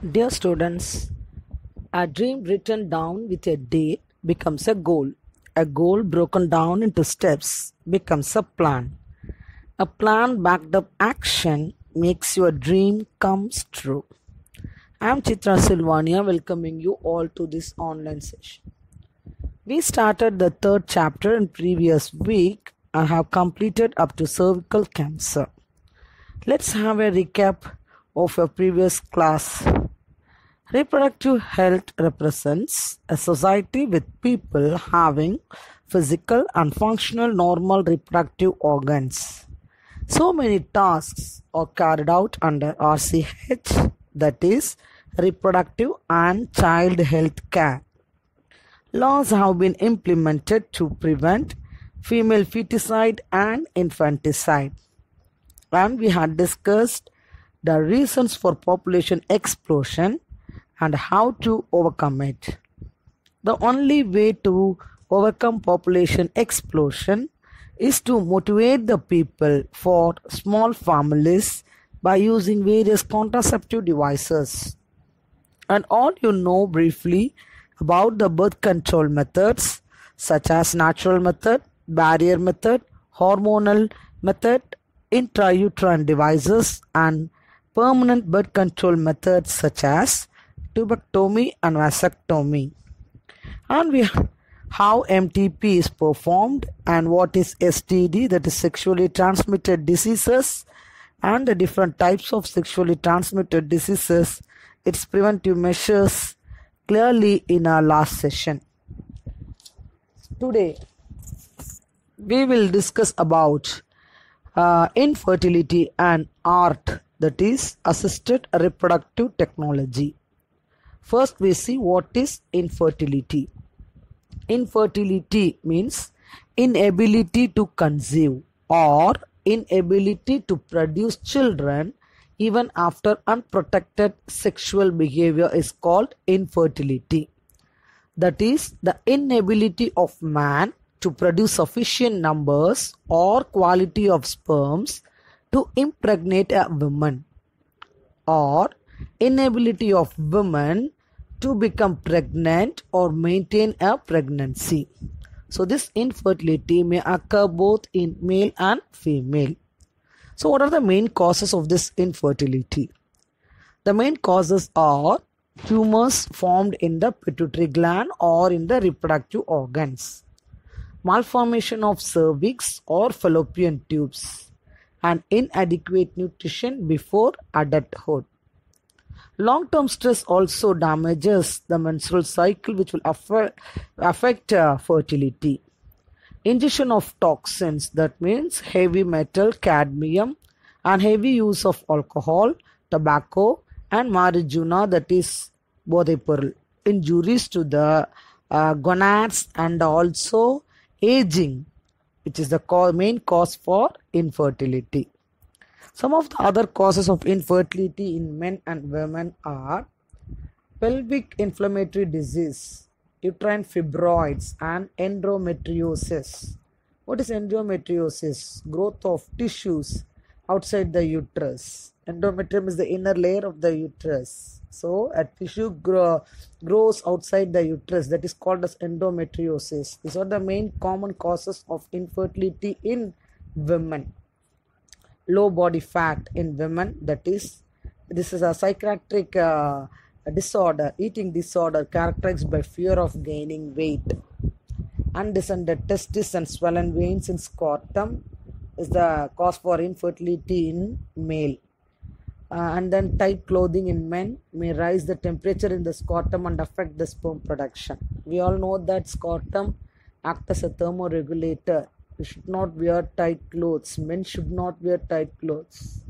Dear students, a dream written down with a date becomes a goal. A goal broken down into steps becomes a plan. A plan backed up action makes your dream comes true. I am Chitra Silvania welcoming you all to this online session. We started the third chapter in previous week and have completed up to cervical cancer. Let's have a recap of a previous class. Reproductive health represents a society with people having physical and functional normal reproductive organs. So many tasks are carried out under RCH, that is, reproductive and child health care. Laws have been implemented to prevent female feticide and infanticide. And we had discussed the reasons for population explosion and how to overcome it. The only way to overcome population explosion is to motivate the people for small families by using various contraceptive devices. And all you know briefly about the birth control methods such as natural method, barrier method, hormonal method, intrauterine devices and permanent birth control methods such as tubectomy and vasectomy. And we how MTP is performed and what is STD that is sexually transmitted diseases and the different types of sexually transmitted diseases, its preventive measures clearly in our last session. Today we will discuss about uh, infertility and art that is assisted reproductive technology First, we see what is infertility. Infertility means inability to conceive or inability to produce children even after unprotected sexual behavior is called infertility. That is the inability of man to produce sufficient numbers or quality of sperms to impregnate a woman or inability of women to become pregnant or maintain a pregnancy. So this infertility may occur both in male and female. So what are the main causes of this infertility? The main causes are tumors formed in the pituitary gland or in the reproductive organs, malformation of cervix or fallopian tubes, and inadequate nutrition before adulthood. Long term stress also damages the menstrual cycle, which will affect, affect uh, fertility. Ingestion of toxins, that means heavy metal, cadmium, and heavy use of alcohol, tobacco, and marijuana, that is bodhipurl, injuries to the uh, gonads and also aging, which is the main cause for infertility. Some of the other causes of infertility in men and women are pelvic inflammatory disease, uterine fibroids, and endometriosis. What is endometriosis? Growth of tissues outside the uterus. Endometrium is the inner layer of the uterus. So, a tissue grow, grows outside the uterus that is called as endometriosis. These are the main common causes of infertility in women low body fat in women that is this is a psychiatric uh, disorder eating disorder characterized by fear of gaining weight undescended testes and swollen veins in scrotum is the cause for infertility in male uh, and then tight clothing in men may rise the temperature in the scrotum and affect the sperm production we all know that scrotum acts as a thermoregulator you should not wear tight clothes. Men should not wear tight clothes.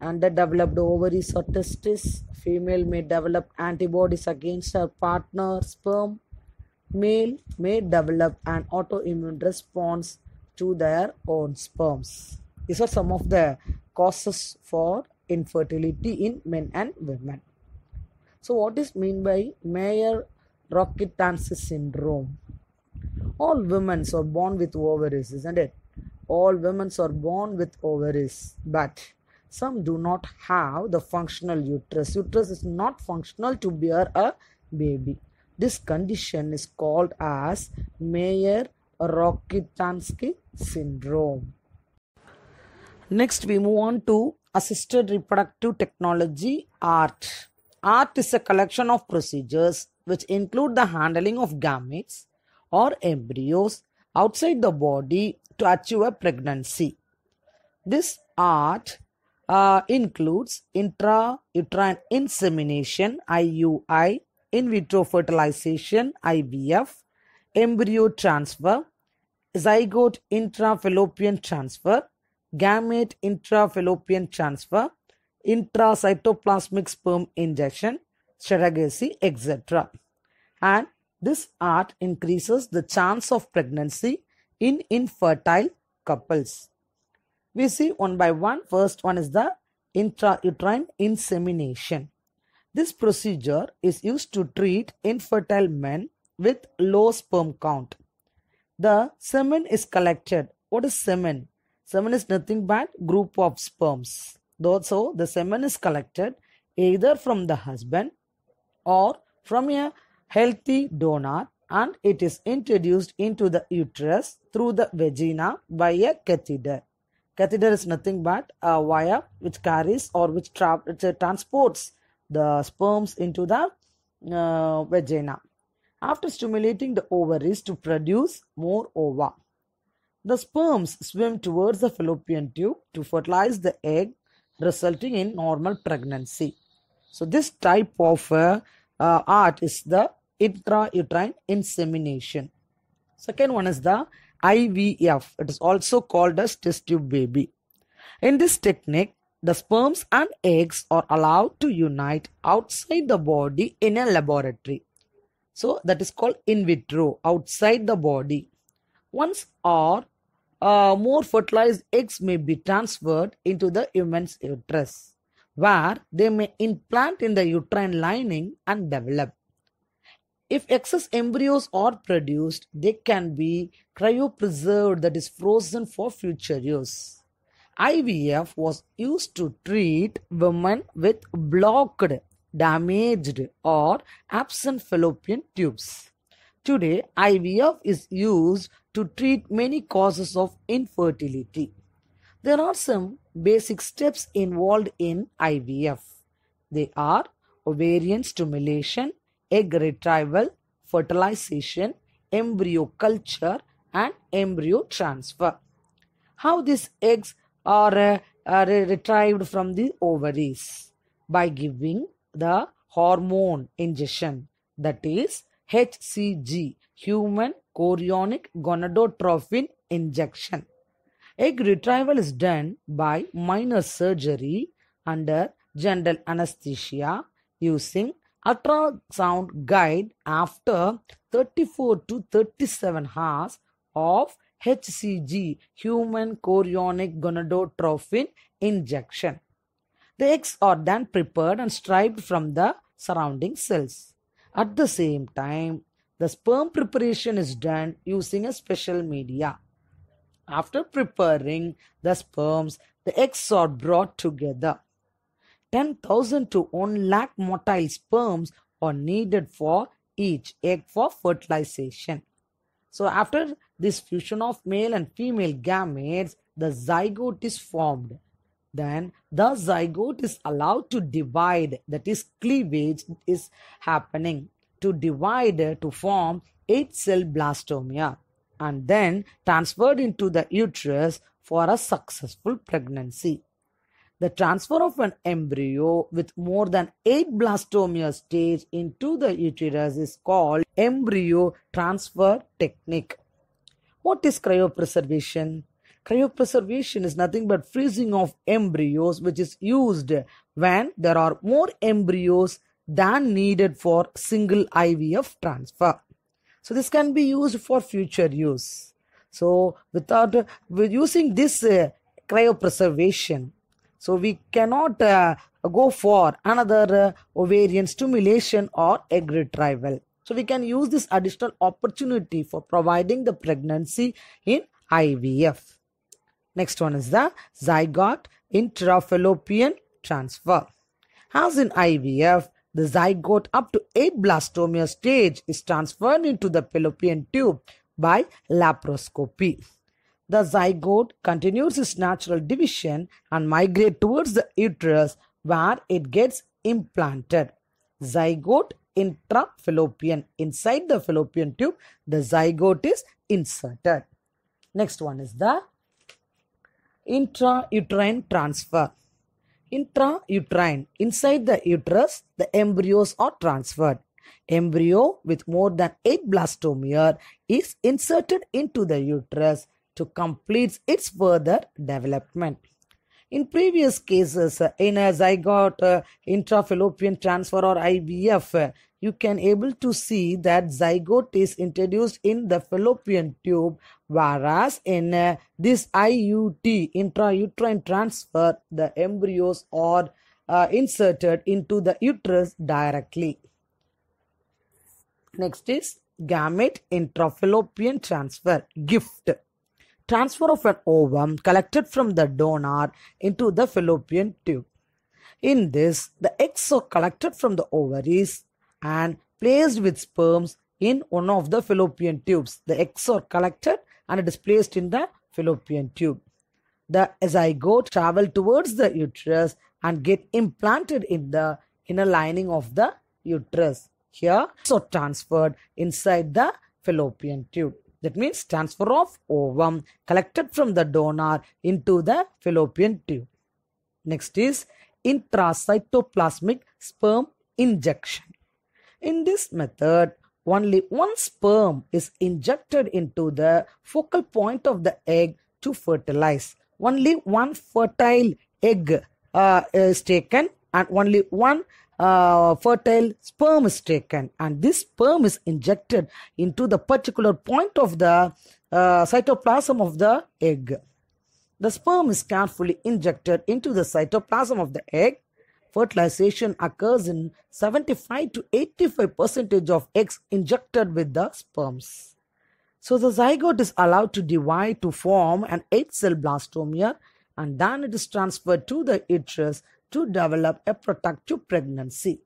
Underdeveloped ovaries or testes. Female may develop antibodies against her partner sperm. Male may develop an autoimmune response to their own sperms. These are some of the causes for infertility in men and women. So, what is mean by Mayer Rocket syndrome? all women are born with ovaries isn't it all women are born with ovaries but some do not have the functional uterus uterus is not functional to bear a baby this condition is called as Mayer Rokitansky syndrome. Next, we move on to assisted reproductive technology art. Art is a collection of procedures which include the handling of gametes, or embryos outside the body to achieve a pregnancy. This art uh, includes intrauterine insemination IUI, in vitro fertilization IVF, embryo transfer, zygote intrafallopian transfer, gamete intrafallopian transfer, intracytoplasmic sperm injection, surrogacy, etc. And this art increases the chance of pregnancy in infertile couples. We see one by one. First one is the intrauterine insemination. This procedure is used to treat infertile men with low sperm count. The semen is collected. What is semen? Semen is nothing but group of sperms. So the semen is collected either from the husband or from a healthy donor and it is introduced into the uterus through the vagina by a catheter. Catheter is nothing but a wire which carries or which, tra transports the sperms into the uh, vagina. After stimulating the ovaries to produce more ova, the sperms swim towards the fallopian tube to fertilize the egg, resulting in normal pregnancy. So, this type of uh, uh, art is the intrauterine insemination. Second one is the IVF. It is also called as test tube baby. In this technique, the sperms and eggs are allowed to unite outside the body in a laboratory. So that is called in vitro, outside the body. Once or uh, more fertilized eggs may be transferred into the human's uterus where they may implant in the uterine lining and develop. If excess embryos are produced, they can be cryopreserved, that is, frozen for future use. IVF was used to treat women with blocked, damaged, or absent fallopian tubes. Today, IVF is used to treat many causes of infertility. There are some basic steps involved in IVF. They are ovarian stimulation, egg retrieval, fertilization, embryo culture, and embryo transfer. How these eggs are, uh, are retrieved from the ovaries? By giving the hormone injection, that is HCG, human chorionic gonadotrophin injection. Egg retrieval is done by minor surgery under general anesthesia using ultrasound guide after 34 to 37 hours of HCG human chorionic gonadotrophin injection. The eggs are then prepared and striped from the surrounding cells. At the same time, the sperm preparation is done using a special media. After preparing the sperms, the eggs are brought together. 10,000 to 1 lakh motile sperms are needed for each egg for fertilization. So, after this fusion of male and female gametes, the zygote is formed. Then, the zygote is allowed to divide, that is, cleavage is happening to divide to form 8 cell blastomia and then transferred into the uterus for a successful pregnancy. The transfer of an embryo with more than 8 blastomere stage into the uterus is called embryo transfer technique. What is cryopreservation? Cryopreservation is nothing but freezing of embryos which is used when there are more embryos than needed for single IVF transfer. So this can be used for future use. So without uh, using this uh, cryopreservation, so we cannot uh, go for another uh, ovarian stimulation or egg retrieval. So we can use this additional opportunity for providing the pregnancy in IVF. Next one is the zygote intrafallopian transfer. As in IVF, the zygote up to 8 blastomere stage is transferred into the fallopian tube by laparoscopy. The zygote continues its natural division and migrates towards the uterus where it gets implanted. Zygote intrafallopian. Inside the fallopian tube, the zygote is inserted. Next one is the intrauterine transfer. Intrauterine, inside the uterus, the embryos are transferred. Embryo with more than 8 blastomere is inserted into the uterus to complete its further development. In previous cases, uh, in a zygote uh, intrafallopian transfer or IVF, uh, you can able to see that zygote is introduced in the fallopian tube whereas in uh, this IUT intrauterine transfer the embryos are uh, inserted into the uterus directly. Next is gamete intrafallopian transfer gift transfer of an ovum collected from the donor into the fallopian tube. In this, the eggs are collected from the ovaries and placed with sperms in one of the fallopian tubes. The eggs are collected and it is placed in the fallopian tube. The zygote travel towards the uterus and get implanted in the inner lining of the uterus. Here, so transferred inside the fallopian tube. That means transfer of ovum collected from the donor into the fallopian tube. Next is intracytoplasmic sperm injection. In this method, only one sperm is injected into the focal point of the egg to fertilize. Only one fertile egg uh, is taken and only one uh, fertile sperm is taken and this sperm is injected into the particular point of the uh, cytoplasm of the egg. The sperm is carefully injected into the cytoplasm of the egg fertilization occurs in 75 to 85 percentage of eggs injected with the sperms. So the zygote is allowed to divide to form an 8-cell blastomere and then it is transferred to the uterus to develop a protective pregnancy.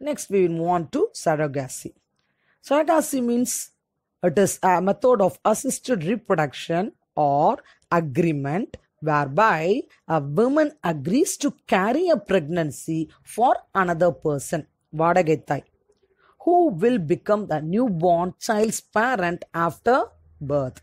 Next we will move on to surrogacy. Surrogacy means it is a method of assisted reproduction or agreement whereby a woman agrees to carry a pregnancy for another person, Vadagetai, who will become the newborn child's parent after birth.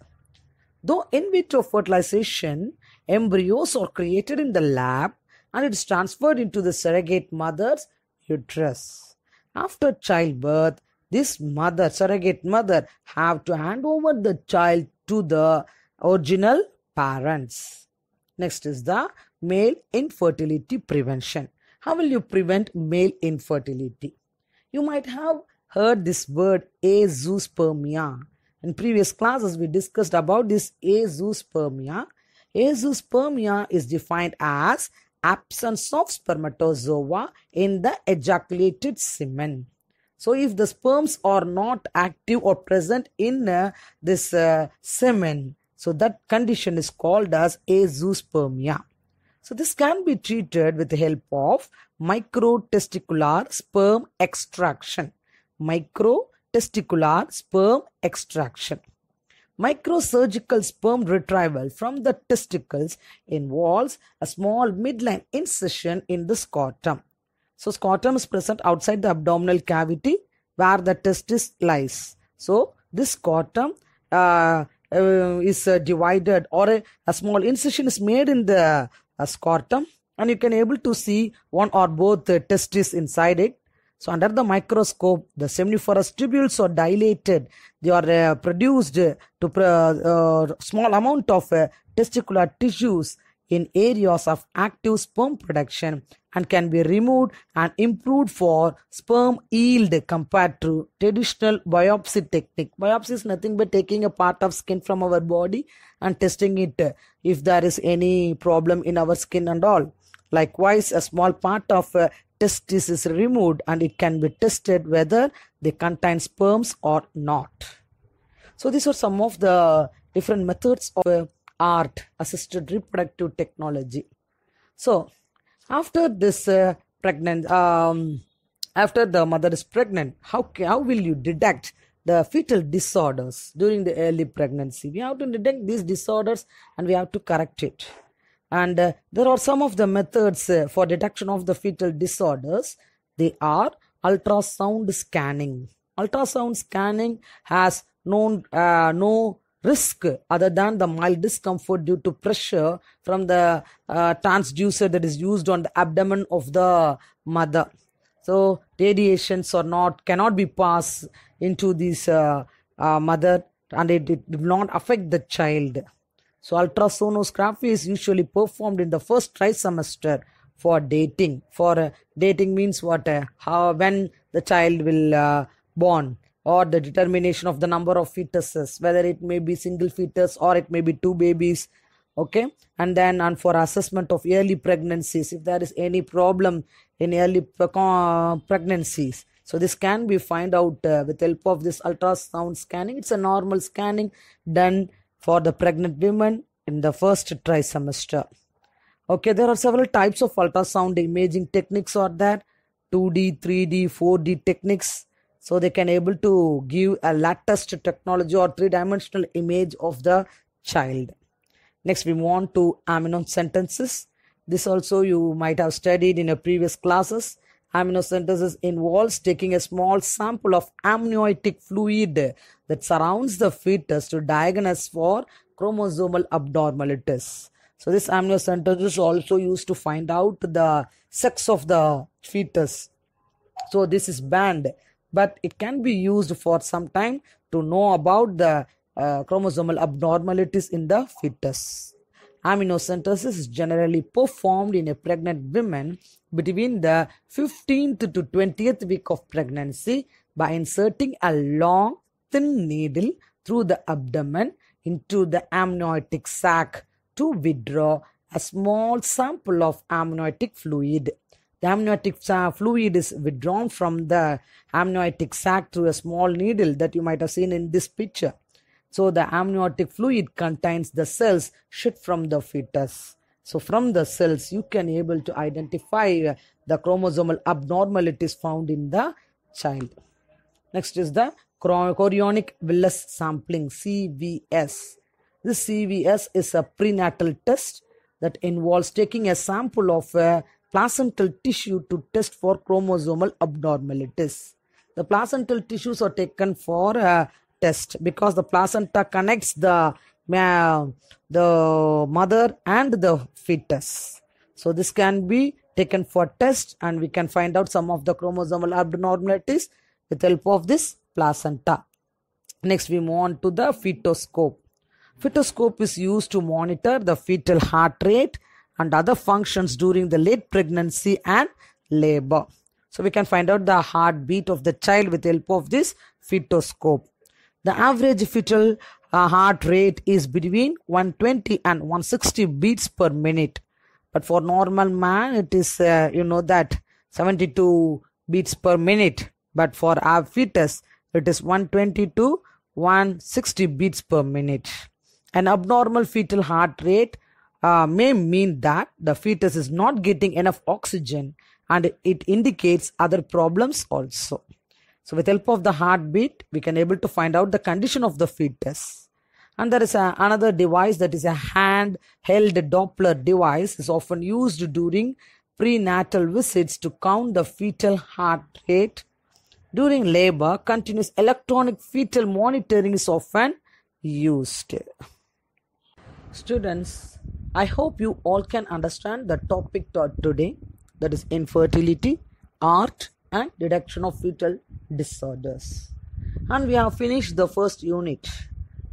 Though in vitro fertilization, embryos are created in the lab and it is transferred into the surrogate mother's uterus. After childbirth, this mother, surrogate mother, have to hand over the child to the original parents. Next is the male infertility prevention. How will you prevent male infertility? You might have heard this word azoospermia. In previous classes, we discussed about this azoospermia. Azoospermia is defined as absence of spermatozoa in the ejaculated semen. So, if the sperms are not active or present in uh, this uh, semen, so that condition is called as azoospermia. So this can be treated with the help of microtesticular sperm extraction. Microtesticular sperm extraction. Microsurgical sperm retrieval from the testicles involves a small midline incision in the scrotum. So scrotum is present outside the abdominal cavity where the testis lies. So this scrotum uh, uh, is uh, divided or a, a, small incision is made in the uh, scrotum and you can able to see one or both uh, testes inside it so under the microscope the seminiferous tubules are dilated they are uh, produced to uh, small amount of testicular tissues in areas of active sperm production and can be removed and improved for sperm yield compared to traditional biopsy technique. Biopsy is nothing but taking a part of skin from our body and testing it if there is any problem in our skin and all. Likewise, a small part of uh, testis is removed and it can be tested whether they contain sperms or not. So these are some of the different methods of art assisted reproductive technology so after this uh, pregnant um, after the mother is pregnant how how will you detect the fetal disorders during the early pregnancy we have to detect these disorders and we have to correct it and uh, there are some of the methods uh, for detection of the fetal disorders they are ultrasound scanning ultrasound scanning has known uh, no risk other than the mild discomfort due to pressure from the uh, transducer that is used on the abdomen of the mother so radiations or not cannot be passed into this uh, uh, mother and it, it not affect the child so ultrasonography is usually performed in the first trimester for dating for uh, dating means what uh, how when the child will uh, born or the determination of the number of fetuses whether it may be single fetus or it may be two babies okay and then and for assessment of early pregnancies if there is any problem in early pregnancies so this can be find out uh, with help of this ultrasound scanning it's a normal scanning done for the pregnant women in the first trimester okay there are several types of ultrasound imaging techniques are there 2d 3d 4d techniques so they can able to give a latest technology or three-dimensional image of the child next we move on to amino sentences this also you might have studied in a previous classes aminosynthesis involves taking a small sample of amniotic fluid that surrounds the fetus to diagnose for chromosomal abnormalities. So this amniocentesis is also used to find out the sex of the fetus. So this is banned but it can be used for some time to know about the uh, chromosomal abnormalities in the fetus. Aminocentesis is generally performed in a pregnant woman between the 15th to 20th week of pregnancy by inserting a long, thin needle through the abdomen into the amniotic sac to withdraw a small sample of amniotic fluid. The amniotic fluid is withdrawn from the amniotic sac through a small needle that you might have seen in this picture. So the amniotic fluid contains the cells shed from the fetus. So from the cells, you can able to identify uh, the chromosomal abnormalities found in the child. Next is the chorionic villus sampling, CVS. This CVS is a prenatal test that involves taking a sample of a uh, placental tissue to test for chromosomal abnormalities. The placental tissues are taken for a uh, test because the placenta connects the uh, the mother and the fetus. So this can be taken for test and we can find out some of the chromosomal abnormalities with help of this placenta. Next we move on to the fetoscope. Fetoscope is used to monitor the fetal heart rate and other functions during the late pregnancy and labor. So we can find out the heartbeat of the child with the help of this fetoscope. The average fetal uh, heart rate is between 120 and 160 beats per minute. But for normal man, it is, uh, you know, that 72 beats per minute. But for our fetus, it is 120 to 160 beats per minute. An abnormal fetal heart rate uh, may mean that the fetus is not getting enough oxygen and it indicates other problems also. So with help of the heartbeat, we can able to find out the condition of the fetus. And there is a, another device that is a hand-held Doppler device is often used during prenatal visits to count the fetal heart rate. During labor, continuous electronic fetal monitoring is often used. Students, I hope you all can understand the topic taught today that is infertility, art, and detection of fetal disorders. And we have finished the first unit,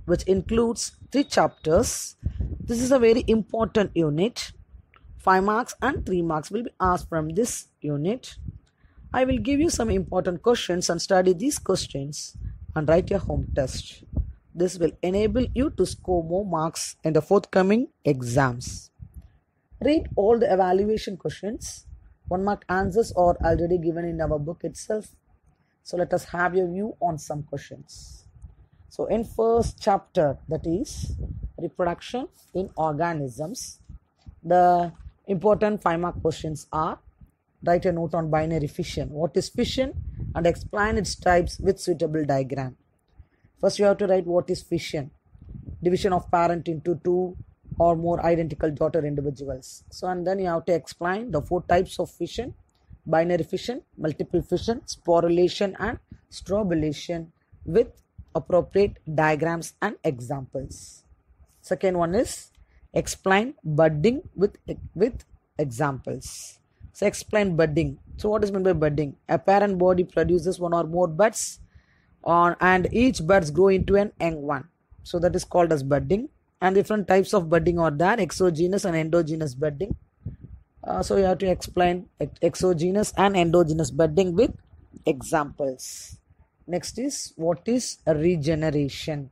which includes three chapters. This is a very important unit. 5 marks and 3 marks will be asked from this unit. I will give you some important questions and study these questions and write your home test. This will enable you to score more marks in the forthcoming exams. Read all the evaluation questions. One mark answers are already given in our book itself. So let us have your view on some questions. So in first chapter that is reproduction in organisms, the important five mark questions are write a note on binary fission. What is fission? And explain its types with suitable diagram. First, you have to write what is fission. Division of parent into two or more identical daughter individuals. So, and then you have to explain the four types of fission binary fission, multiple fission, sporulation, and strobilation, with appropriate diagrams and examples. Second one is explain budding with, with examples. So, explain budding. So, what is meant by budding? A parent body produces one or more buds on and each buds grow into an young one so that is called as budding and different types of budding are there exogenous and endogenous budding uh, so you have to explain exogenous and endogenous budding with examples next is what is regeneration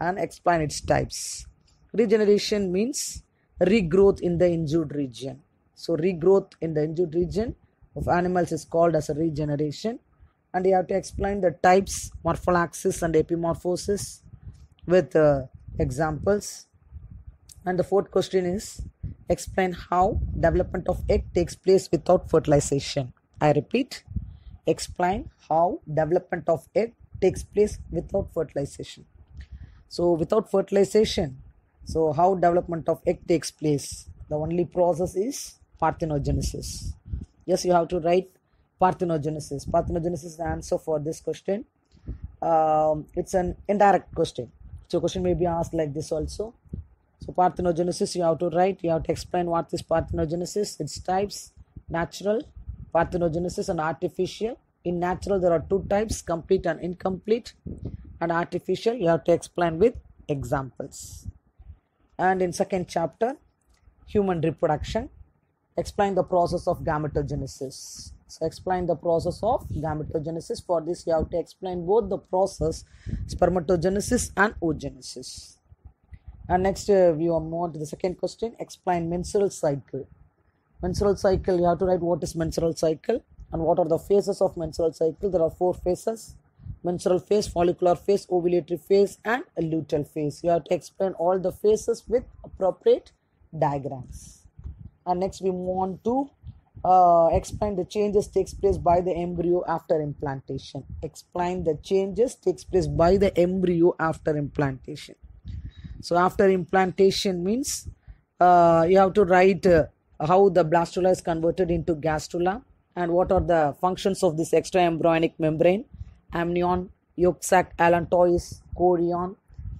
and explain its types regeneration means regrowth in the injured region so regrowth in the injured region of animals is called as regeneration and you have to explain the types morpholaxis and epimorphosis with uh, examples and the fourth question is explain how development of egg takes place without fertilization i repeat explain how development of egg takes place without fertilization so without fertilization so how development of egg takes place the only process is parthenogenesis yes you have to write parthenogenesis. Parthenogenesis is the answer for this question. Um, it's an indirect question. So question may be asked like this also. So parthenogenesis you have to write, you have to explain what is parthenogenesis, its types, natural, parthenogenesis and artificial. In natural there are two types, complete and incomplete and artificial you have to explain with examples. And in second chapter, human reproduction, explain the process of gametogenesis explain the process of gametogenesis for this you have to explain both the process spermatogenesis and oogenesis and next uh, we move on to the second question explain menstrual cycle menstrual cycle you have to write what is menstrual cycle and what are the phases of menstrual cycle there are four phases menstrual phase follicular phase ovulatory phase and luteal phase you have to explain all the phases with appropriate diagrams and next we move on to uh, explain the changes takes place by the embryo after implantation explain the changes takes place by the embryo after implantation so after implantation means uh, you have to write uh, how the blastula is converted into gastrula and what are the functions of this extraembryonic membrane amnion yolk sac allantois chorion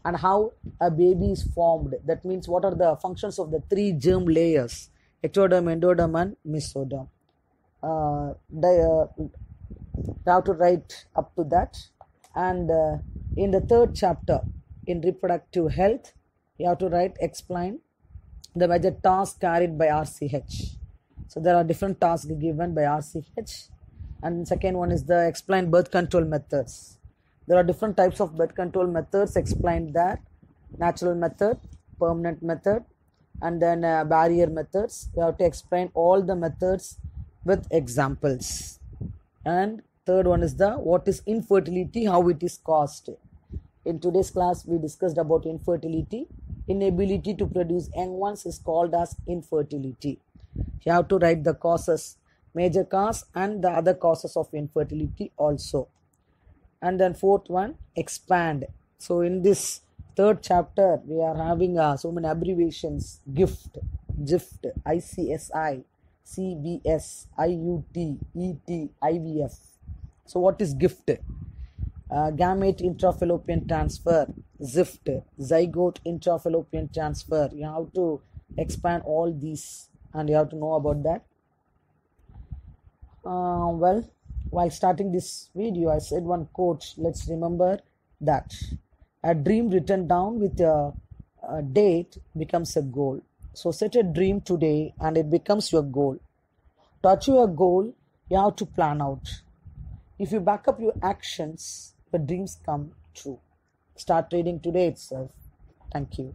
and how a baby is formed that means what are the functions of the three germ layers ectoderm, endoderm, and mesoderm. Uh, the, uh, have to write up to that. And uh, in the third chapter, in reproductive health, you have to write explain the major tasks carried by RCH. So there are different tasks given by RCH. And second one is the explain birth control methods. There are different types of birth control methods explained there. Natural method, permanent method, and then uh, barrier methods. You have to explain all the methods with examples. And third one is the what is infertility, how it is caused. In today's class, we discussed about infertility. Inability to produce young ones is called as infertility. You have to write the causes, major cause and the other causes of infertility also. And then fourth one, expand. So in this third chapter we are having uh, so many abbreviations gift gift icsi cbs iut et ivf so what is gift uh, gamete intrafallopian transfer zift zygote intrafallopian transfer you have to expand all these and you have to know about that uh, well while starting this video i said one quote let's remember that a dream written down with a, a date becomes a goal so set a dream today and it becomes your goal to achieve a goal you have to plan out if you back up your actions your dreams come true start trading today itself thank you